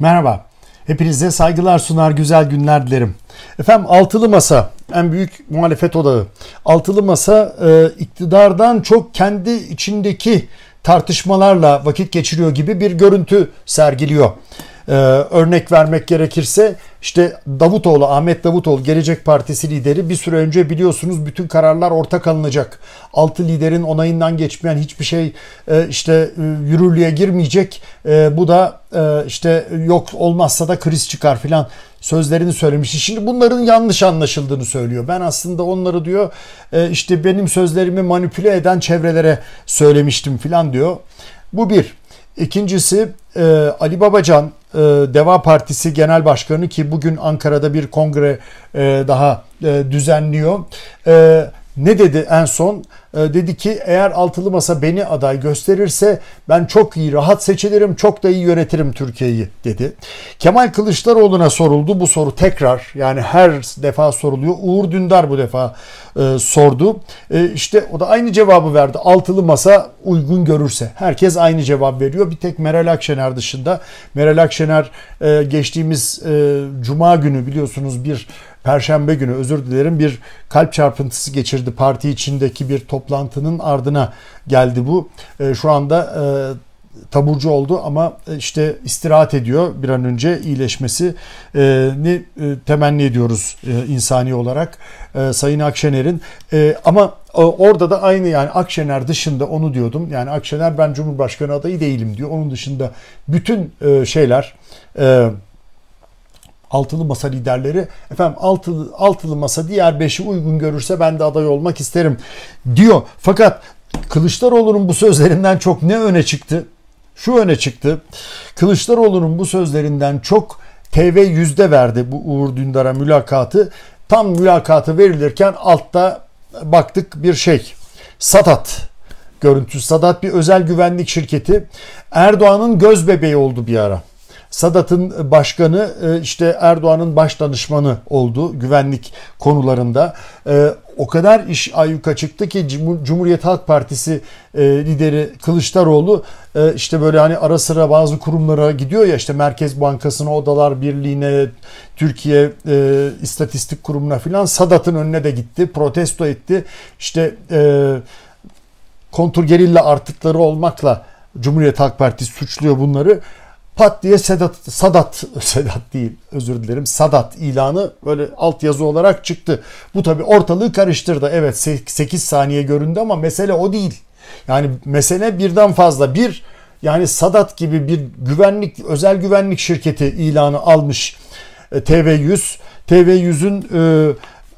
Merhaba. Hepinize saygılar sunar, güzel günler dilerim. Efendim altılı masa en büyük muhalefet odağı. Altılı masa e, iktidardan çok kendi içindeki tartışmalarla vakit geçiriyor gibi bir görüntü sergiliyor. Ee, örnek vermek gerekirse işte Davutoğlu, Ahmet Davutoğlu Gelecek Partisi lideri bir süre önce biliyorsunuz bütün kararlar ortak alınacak. Altı liderin onayından geçmeyen hiçbir şey e, işte e, yürürlüğe girmeyecek. E, bu da e, işte yok olmazsa da kriz çıkar filan sözlerini söylemiş Şimdi bunların yanlış anlaşıldığını söylüyor. Ben aslında onları diyor e, işte benim sözlerimi manipüle eden çevrelere söylemiştim filan diyor. Bu bir. İkincisi e, Ali Babacan e, Deva Partisi Genel Başkanı ki bugün Ankara'da bir kongre e, daha e, düzenliyor. Ne dedi en son? Ee, dedi ki eğer altılı masa beni aday gösterirse ben çok iyi rahat seçilirim, çok da iyi yönetirim Türkiye'yi dedi. Kemal Kılıçdaroğlu'na soruldu bu soru tekrar yani her defa soruluyor. Uğur Dündar bu defa e, sordu. E, işte o da aynı cevabı verdi. Altılı masa uygun görürse. Herkes aynı cevap veriyor. Bir tek Meral Akşener dışında. Meral Akşener e, geçtiğimiz e, cuma günü biliyorsunuz bir Perşembe günü özür dilerim bir kalp çarpıntısı geçirdi parti içindeki bir toplantının ardına geldi bu. E, şu anda e, taburcu oldu ama e, işte istirahat ediyor bir an önce iyileşmesi e, ni e, temenni ediyoruz e, insani olarak e, Sayın Akşener'in e, ama e, orada da aynı yani Akşener dışında onu diyordum. Yani Akşener ben Cumhurbaşkanı adayı değilim diyor. Onun dışında bütün e, şeyler altılı masa liderleri efendim altılı, altılı masa diğer beşi uygun görürse ben de aday olmak isterim diyor. Fakat Kılıçdaroğlu'nun bu sözlerinden çok ne öne çıktı? Şu öne çıktı. Kılıçdaroğlu'nun bu sözlerinden çok TV yüzde verdi bu Uğur Dündar'a mülakatı. Tam mülakatı verilirken altta baktık bir şey. Sadat görüntüsü. Sadat bir özel güvenlik şirketi. Erdoğan'ın göz bebeği oldu bir ara. Sadat'ın e, başkanı e, işte Erdoğan'ın baş danışmanı oldu güvenlik konularında. E, o kadar iş ayyuka çıktı ki Cumhuriyet Halk Partisi lideri Kılıçdaroğlu işte böyle hani ara sıra bazı kurumlara gidiyor ya işte Merkez Bankası'na, Odalar Birliği'ne, Türkiye İstatistik Kurumu'na filan Sadat'ın önüne de gitti, protesto etti. İşte kontrgerilla artıkları olmakla Cumhuriyet Halk Partisi suçluyor bunları pat diye Sedat, Sadat, Sedat değil özür dilerim Sadat ilanı böyle altyazı olarak çıktı. Bu tabi ortalığı karıştırdı. Evet 8 saniye göründü ama mesele o değil. Yani mesele birden fazla bir yani Sadat gibi bir güvenlik özel güvenlik şirketi ilanı almış TV100. E, TV100'ün e,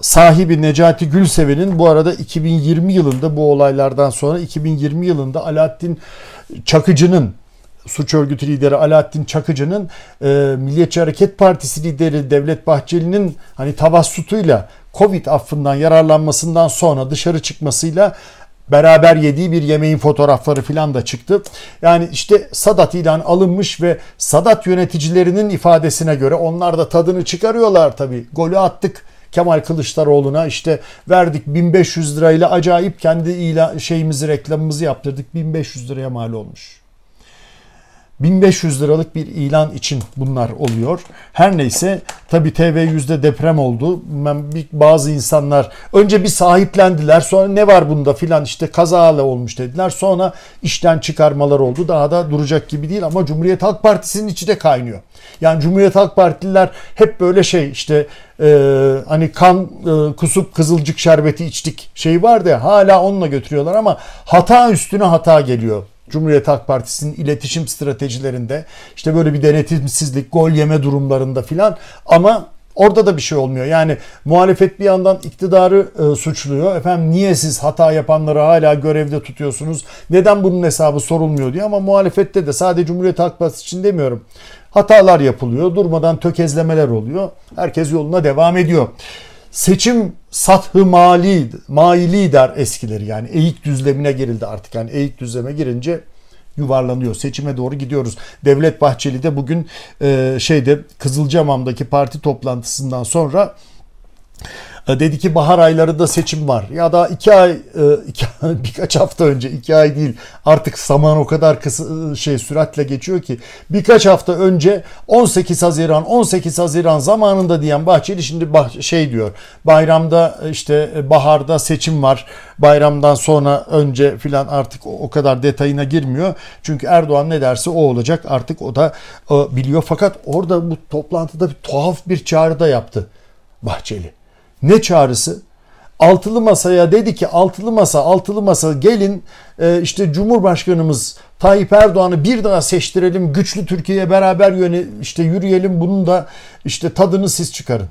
sahibi Necati Gülseven'in bu arada 2020 yılında bu olaylardan sonra 2020 yılında Alaaddin Çakıcı'nın suç örgütü lideri Alaaddin Çakıcı'nın e, Milliyetçi Hareket Partisi lideri Devlet Bahçeli'nin hani tavassutuyla Covid affından yararlanmasından sonra dışarı çıkmasıyla beraber yediği bir yemeğin fotoğrafları filan da çıktı. Yani işte Sadat ilan alınmış ve Sadat yöneticilerinin ifadesine göre onlar da tadını çıkarıyorlar tabi. Golü attık Kemal Kılıçdaroğlu'na işte verdik 1500 lirayla acayip kendi ilan şeyimizi reklamımızı yaptırdık 1500 liraya mal olmuş. 1500 liralık bir ilan için bunlar oluyor. Her neyse tabi TV100'de deprem oldu. Ben bir, bazı insanlar önce bir sahiplendiler sonra ne var bunda filan işte kazayla olmuş dediler. Sonra işten çıkarmalar oldu. Daha da duracak gibi değil ama Cumhuriyet Halk Partisi'nin içi de kaynıyor. Yani Cumhuriyet Halk Partililer hep böyle şey işte e, hani kan e, kusup kızılcık şerbeti içtik şey vardı ya hala onunla götürüyorlar ama hata üstüne hata geliyor Cumhuriyet Halk Partisi'nin iletişim stratejilerinde işte böyle bir denetimsizlik, gol yeme durumlarında filan ama Orada da bir şey olmuyor. Yani muhalefet bir yandan iktidarı e, suçluyor. Efendim niye siz hata yapanları hala görevde tutuyorsunuz? Neden bunun hesabı sorulmuyor diyor ama muhalefette de sadece Cumhuriyet Halk Partisi için demiyorum. Hatalar yapılıyor. Durmadan tökezlemeler oluyor. Herkes yoluna devam ediyor seçim sathı mali, maili der eskileri. Yani eğik düzlemine girildi artık. Yani eğik düzleme girince yuvarlanıyor. Seçime doğru gidiyoruz. Devlet Bahçeli de bugün e, şeyde Kızılcamam'daki parti toplantısından sonra e, dedi ki bahar aylarında seçim var ya da iki ay e, iki, birkaç hafta önce iki ay değil artık zaman o kadar kısa e, şey süratle geçiyor ki birkaç hafta önce 18 Haziran 18 Haziran zamanında diyen Bahçeli şimdi bah, şey diyor bayramda işte baharda seçim var bayramdan sonra önce filan artık o, o kadar detayına girmiyor çünkü Erdoğan ne derse o olacak artık o da biliyor fakat orada bu toplantıda bir tuhaf bir çağrı da yaptı Bahçeli. Ne çağrısı? Altılı masaya dedi ki altılı masa altılı masa gelin e, işte Cumhurbaşkanımız Tayyip Erdoğan'ı bir daha seçtirelim güçlü Türkiye'ye beraber yöne, işte yürüyelim bunun da işte tadını siz çıkarın.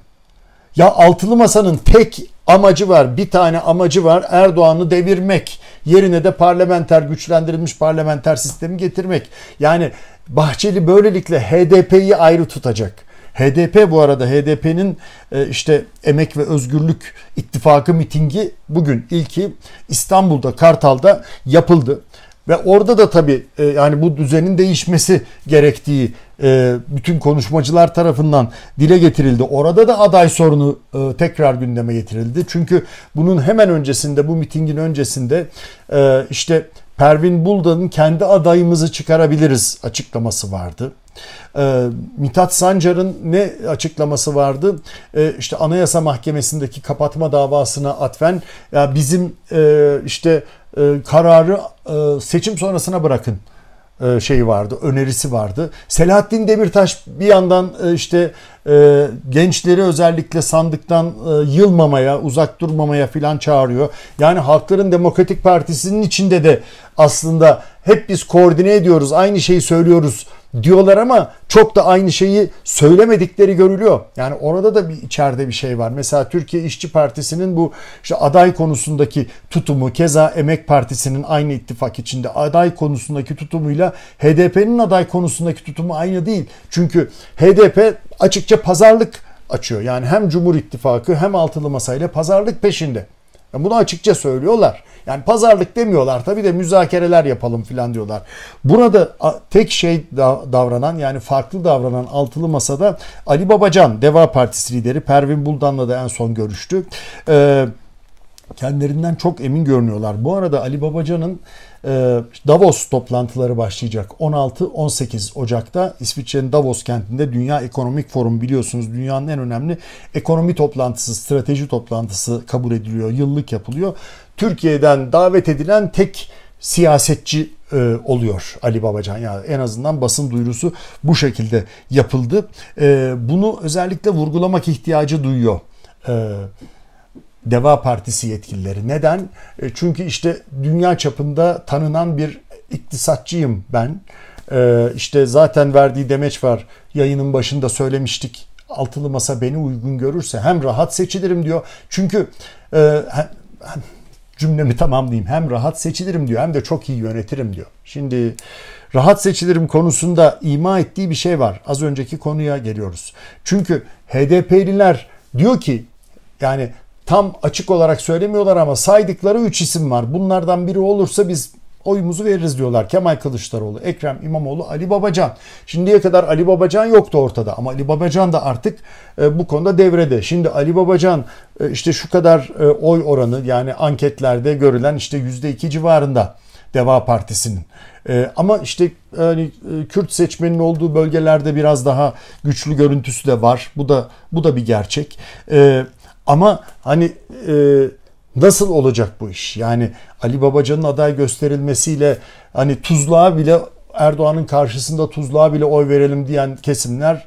Ya altılı masanın tek amacı var bir tane amacı var Erdoğan'ı devirmek yerine de parlamenter güçlendirilmiş parlamenter sistemi getirmek. Yani Bahçeli böylelikle HDP'yi ayrı tutacak. HDP bu arada HDP'nin e, işte Emek ve Özgürlük İttifakı mitingi bugün ilki İstanbul'da Kartal'da yapıldı. Ve orada da tabii e, yani bu düzenin değişmesi gerektiği e, bütün konuşmacılar tarafından dile getirildi. Orada da aday sorunu tekrar gündeme getirildi. Çünkü bunun hemen öncesinde bu mitingin öncesinde işte Pervin Buldan'ın kendi adayımızı çıkarabiliriz açıklaması vardı. Ee, Mithat Sancar'ın ne açıklaması vardı? Ee, işte Anayasa Mahkemesi'ndeki kapatma davasına atfen ya bizim e, işte e, kararı e, seçim sonrasına bırakın e, şeyi vardı, önerisi vardı. Selahattin Demirtaş bir yandan e, işte e, gençleri özellikle sandıktan yılmamaya, uzak durmamaya filan çağırıyor. Yani Halkların Demokratik Partisi'nin içinde de aslında hep biz koordine ediyoruz, aynı şeyi söylüyoruz diyorlar ama çok da aynı şeyi söylemedikleri görülüyor. Yani orada da bir içeride bir şey var. Mesela Türkiye İşçi Partisi'nin bu işte aday konusundaki tutumu keza Emek Partisi'nin aynı ittifak içinde aday konusundaki tutumuyla HDP'nin aday konusundaki tutumu aynı değil. Çünkü HDP açıkça pazarlık açıyor. Yani hem Cumhur İttifakı hem altılı masayla pazarlık peşinde. Yani bunu açıkça söylüyorlar. Yani pazarlık demiyorlar tabii de müzakereler yapalım filan diyorlar. Burada tek şey davranan yani farklı davranan altılı masada Ali Babacan Deva Partisi lideri Pervin Buldan'la da en son görüştü. Ee, kendilerinden çok emin görünüyorlar. Bu arada Ali Babacan'ın e, Davos toplantıları başlayacak. 16-18 Ocak'ta İsviçre'nin Davos kentinde Dünya Ekonomik Forum biliyorsunuz dünyanın en önemli ekonomi toplantısı, strateji toplantısı kabul ediliyor. Yıllık yapılıyor. Türkiye'den davet edilen tek siyasetçi e, oluyor Ali Babacan. Yani en azından basın duyurusu bu şekilde yapıldı. E, bunu özellikle vurgulamak ihtiyacı duyuyor. E, Deva Partisi yetkilileri. Neden? E, çünkü işte dünya çapında tanınan bir iktisatçıyım ben. E, işte zaten verdiği demeç var. Yayının başında söylemiştik. Altılı Masa beni uygun görürse hem rahat seçilirim diyor. Çünkü e, hem, hem, cümlemi tamamlayayım. Hem rahat seçilirim diyor hem de çok iyi yönetirim diyor. Şimdi rahat seçilirim konusunda ima ettiği bir şey var. Az önceki konuya geliyoruz. Çünkü HDP'liler diyor ki yani tam açık olarak söylemiyorlar ama saydıkları 3 isim var. Bunlardan biri olursa biz oyumuzu veririz diyorlar. Kemal Kılıçdaroğlu, Ekrem İmamoğlu, Ali Babacan. Şimdiye kadar Ali Babacan yoktu ortada ama Ali Babacan da artık e, bu konuda devrede. Şimdi Ali Babacan e, işte şu kadar e, oy oranı yani anketlerde görülen işte %2 civarında Deva Partisi'nin. ama işte yani Kürt seçmenin olduğu bölgelerde biraz daha güçlü görüntüsü de var. Bu da bu da bir gerçek. E, ama hani e, nasıl olacak bu iş? Yani Ali Babacan'ın aday gösterilmesiyle hani tuzluğa bile Erdoğan'ın karşısında tuzluğa bile oy verelim diyen kesimler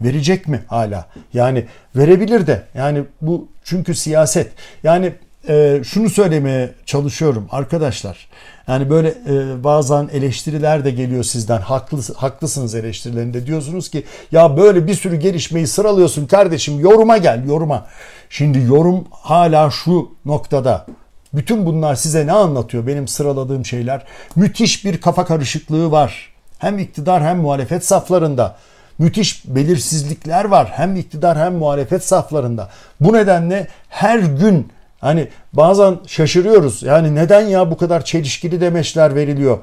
verecek mi hala? Yani verebilir de. Yani bu çünkü siyaset. Yani e, şunu söylemeye çalışıyorum arkadaşlar. Yani böyle e, bazen eleştiriler de geliyor sizden. Haklı, haklısınız eleştirilerinde. Diyorsunuz ki ya böyle bir sürü gelişmeyi sıralıyorsun kardeşim yoruma gel yoruma. Şimdi yorum hala şu noktada. Bütün bunlar size ne anlatıyor benim sıraladığım şeyler? Müthiş bir kafa karışıklığı var. Hem iktidar hem muhalefet saflarında. Müthiş belirsizlikler var hem iktidar hem muhalefet saflarında. Bu nedenle her gün Hani bazen şaşırıyoruz. Yani neden ya bu kadar çelişkili demeçler veriliyor?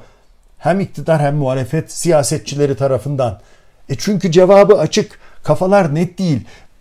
Hem iktidar hem muhalefet siyasetçileri tarafından. E çünkü cevabı açık. Kafalar net değil.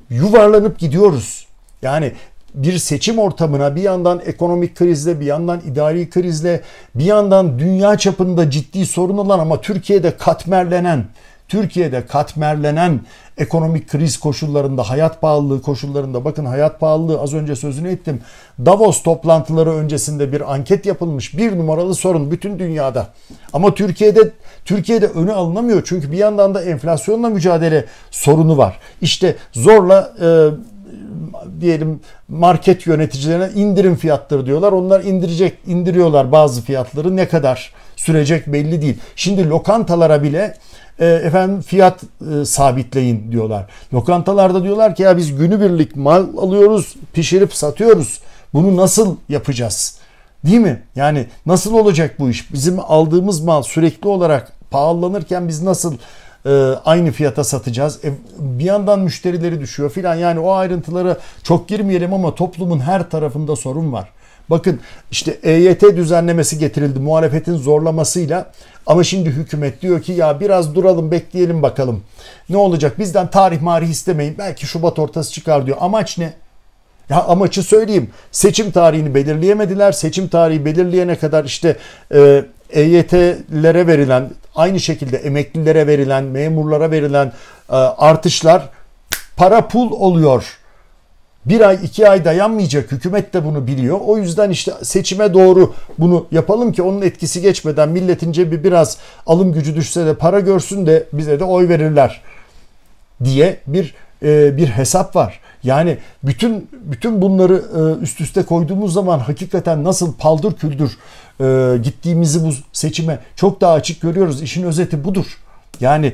Yuvarlanıp gidiyoruz. Yani bir seçim ortamına bir yandan ekonomik krizle, bir yandan idari krizle, bir yandan dünya çapında ciddi sorun olan ama Türkiye'de katmerlenen Türkiye'de katmerlenen ekonomik kriz koşullarında, hayat pahalılığı koşullarında bakın hayat pahalılığı az önce sözünü ettim. Davos toplantıları öncesinde bir anket yapılmış. Bir numaralı sorun bütün dünyada. Ama Türkiye'de Türkiye'de önü alınamıyor. Çünkü bir yandan da enflasyonla mücadele sorunu var. İşte zorla e, diyelim market yöneticilerine indirim fiyatları diyorlar. Onlar indirecek, indiriyorlar bazı fiyatları. Ne kadar sürecek belli değil. Şimdi lokantalara bile e, efendim fiyat e, sabitleyin diyorlar. Lokantalarda diyorlar ki ya biz günübirlik mal alıyoruz, pişirip satıyoruz. Bunu nasıl yapacağız? Değil mi? Yani nasıl olacak bu iş? Bizim aldığımız mal sürekli olarak pahalanırken biz nasıl e, aynı fiyata satacağız. E, bir yandan müşterileri düşüyor filan. Yani o ayrıntılara çok girmeyelim ama toplumun her tarafında sorun var. Bakın işte EYT düzenlemesi getirildi muhalefetin zorlamasıyla. Ama şimdi hükümet diyor ki ya biraz duralım bekleyelim bakalım. Ne olacak bizden tarih marih istemeyin belki Şubat ortası çıkar diyor. Amaç ne? Ya amaçı söyleyeyim. Seçim tarihini belirleyemediler. Seçim tarihi belirleyene kadar işte e, EYT'lere verilen, aynı şekilde emeklilere verilen, memurlara verilen e, artışlar para pul oluyor bir ay iki ay dayanmayacak hükümet de bunu biliyor. O yüzden işte seçime doğru bunu yapalım ki onun etkisi geçmeden milletin cebi biraz alım gücü düşse de para görsün de bize de oy verirler diye bir e, bir hesap var. Yani bütün bütün bunları e, üst üste koyduğumuz zaman hakikaten nasıl paldır küldür e, gittiğimizi bu seçime çok daha açık görüyoruz. İşin özeti budur. Yani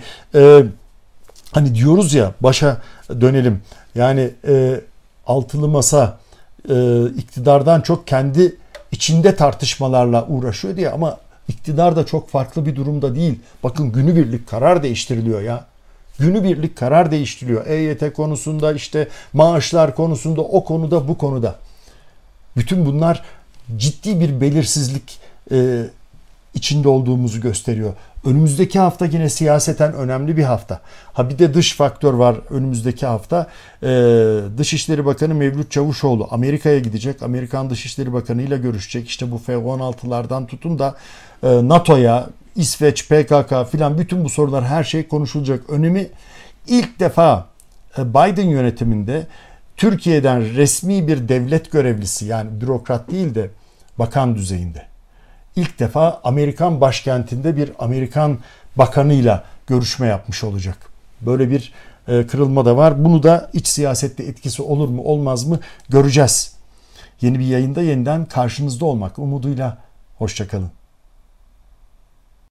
hani diyoruz ya başa dönelim. Yani e, altılı masa e, iktidardan çok kendi içinde tartışmalarla uğraşıyor diye ama iktidar da çok farklı bir durumda değil. Bakın günübirlik karar değiştiriliyor ya. Günübirlik karar değiştiriliyor. EYT konusunda işte maaşlar konusunda o konuda bu konuda. Bütün bunlar ciddi bir belirsizlik e, içinde olduğumuzu gösteriyor. Önümüzdeki hafta yine siyaseten önemli bir hafta. Ha bir de dış faktör var önümüzdeki hafta. Ee, Dışişleri Bakanı Mevlüt Çavuşoğlu Amerika'ya gidecek. Amerikan Dışişleri Bakanı ile görüşecek. İşte bu F-16'lardan tutun da e, NATO'ya, İsveç, PKK filan bütün bu sorular her şey konuşulacak. Önemi ilk defa e, Biden yönetiminde Türkiye'den resmi bir devlet görevlisi yani bürokrat değil de bakan düzeyinde ilk defa Amerikan başkentinde bir Amerikan bakanıyla görüşme yapmış olacak. Böyle bir e, kırılma da var. Bunu da iç siyasette etkisi olur mu olmaz mı göreceğiz. Yeni bir yayında yeniden karşınızda olmak umuduyla hoşçakalın.